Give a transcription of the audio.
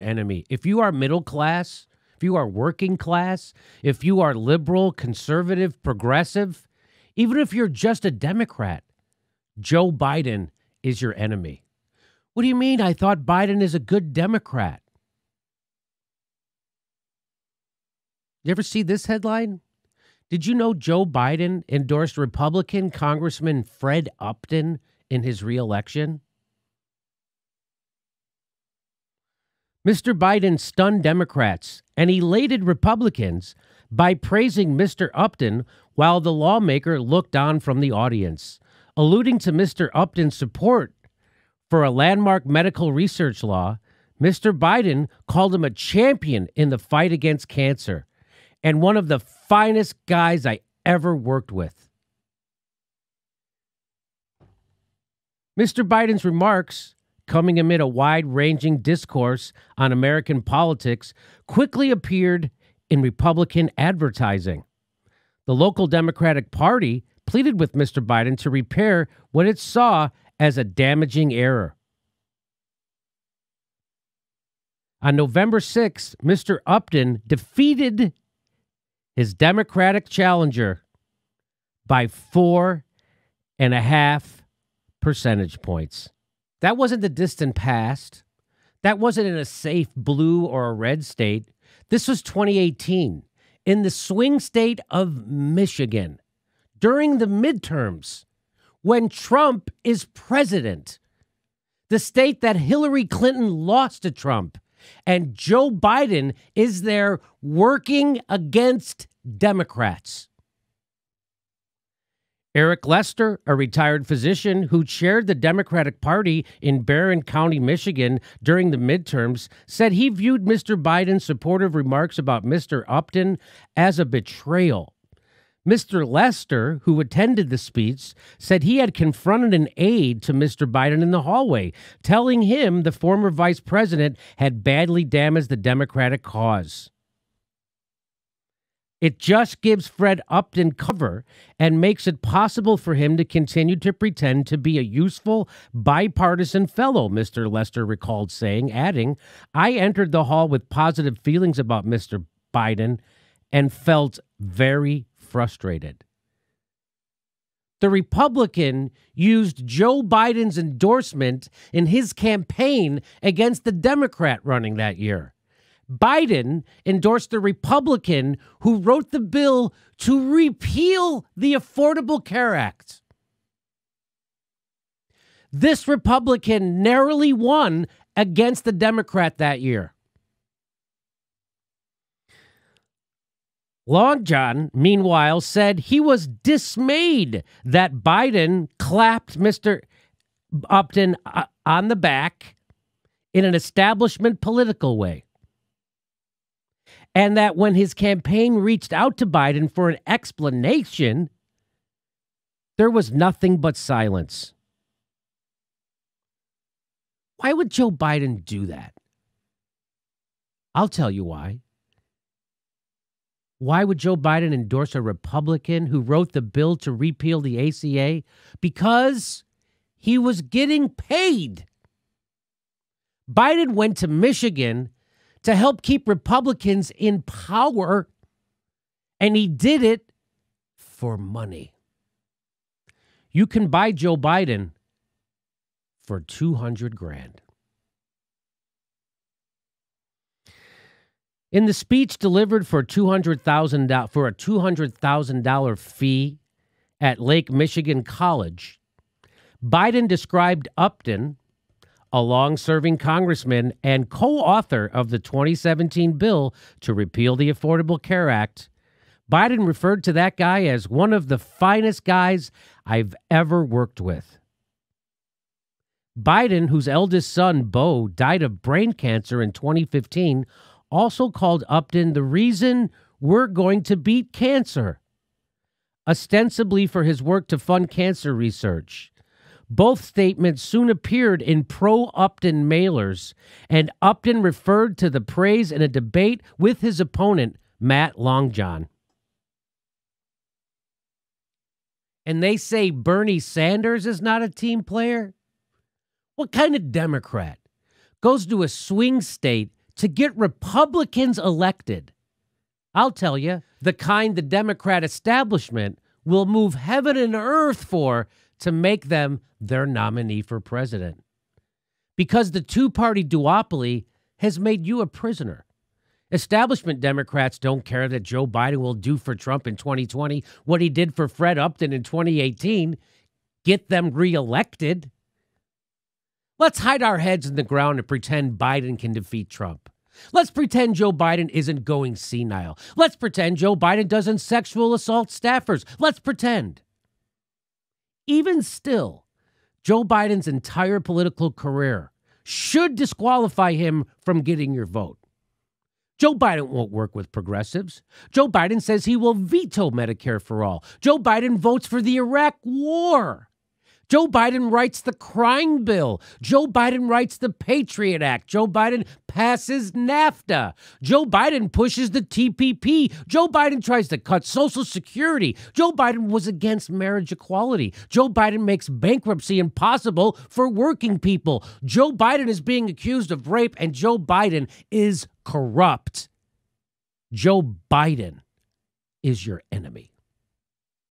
enemy. If you are middle class, if you are working class, if you are liberal, conservative, progressive, even if you're just a Democrat, Joe Biden is your enemy. What do you mean? I thought Biden is a good Democrat. You ever see this headline? Did you know Joe Biden endorsed Republican Congressman Fred Upton in his reelection? Mr. Biden stunned Democrats and elated Republicans by praising Mr. Upton while the lawmaker looked on from the audience, alluding to Mr. Upton's support for a landmark medical research law. Mr. Biden called him a champion in the fight against cancer and one of the finest guys I ever worked with. Mr. Biden's remarks coming amid a wide ranging discourse on American politics, quickly appeared in Republican advertising. The local Democratic Party pleaded with Mr. Biden to repair what it saw as a damaging error. On November 6th, Mr. Upton defeated his Democratic challenger by four and a half percentage points. That wasn't the distant past. That wasn't in a safe blue or a red state. This was 2018 in the swing state of Michigan during the midterms when Trump is president. The state that Hillary Clinton lost to Trump and Joe Biden is there working against Democrats. Eric Lester, a retired physician who chaired the Democratic Party in Barron County, Michigan during the midterms, said he viewed Mr. Biden's supportive remarks about Mr. Upton as a betrayal. Mr. Lester, who attended the speech, said he had confronted an aide to Mr. Biden in the hallway, telling him the former vice president had badly damaged the Democratic cause. It just gives Fred Upton cover and makes it possible for him to continue to pretend to be a useful, bipartisan fellow, Mr. Lester recalled saying, adding, I entered the hall with positive feelings about Mr. Biden and felt very frustrated. The Republican used Joe Biden's endorsement in his campaign against the Democrat running that year. Biden endorsed the Republican who wrote the bill to repeal the Affordable Care Act. This Republican narrowly won against the Democrat that year. Long John, meanwhile, said he was dismayed that Biden clapped Mr. Upton uh, on the back in an establishment political way. And that when his campaign reached out to Biden for an explanation, there was nothing but silence. Why would Joe Biden do that? I'll tell you why. Why would Joe Biden endorse a Republican who wrote the bill to repeal the ACA? Because he was getting paid. Biden went to Michigan to help keep Republicans in power, and he did it for money. You can buy Joe Biden for 200 grand. In the speech delivered for $200,000 for a $200,000 fee at Lake Michigan College, Biden described Upton a long serving congressman and co author of the 2017 bill to repeal the Affordable Care Act. Biden referred to that guy as one of the finest guys I've ever worked with. Biden, whose eldest son, Beau, died of brain cancer in 2015, also called Upton the reason we're going to beat cancer, ostensibly for his work to fund cancer research. Both statements soon appeared in pro Upton mailers, and Upton referred to the praise in a debate with his opponent, Matt Longjohn. And they say Bernie Sanders is not a team player? What kind of Democrat goes to a swing state to get Republicans elected? I'll tell you, the kind the Democrat establishment will move heaven and earth for to make them their nominee for president. Because the two party duopoly has made you a prisoner. Establishment Democrats don't care that Joe Biden will do for Trump in 2020 what he did for Fred Upton in 2018, get them reelected. Let's hide our heads in the ground and pretend Biden can defeat Trump. Let's pretend Joe Biden isn't going senile. Let's pretend Joe Biden doesn't sexual assault staffers. Let's pretend even still, Joe Biden's entire political career should disqualify him from getting your vote. Joe Biden won't work with progressives. Joe Biden says he will veto Medicare for all. Joe Biden votes for the Iraq war. Joe Biden writes the crime bill. Joe Biden writes the Patriot Act. Joe Biden passes NAFTA. Joe Biden pushes the TPP. Joe Biden tries to cut Social Security. Joe Biden was against marriage equality. Joe Biden makes bankruptcy impossible for working people. Joe Biden is being accused of rape, and Joe Biden is corrupt. Joe Biden is your enemy.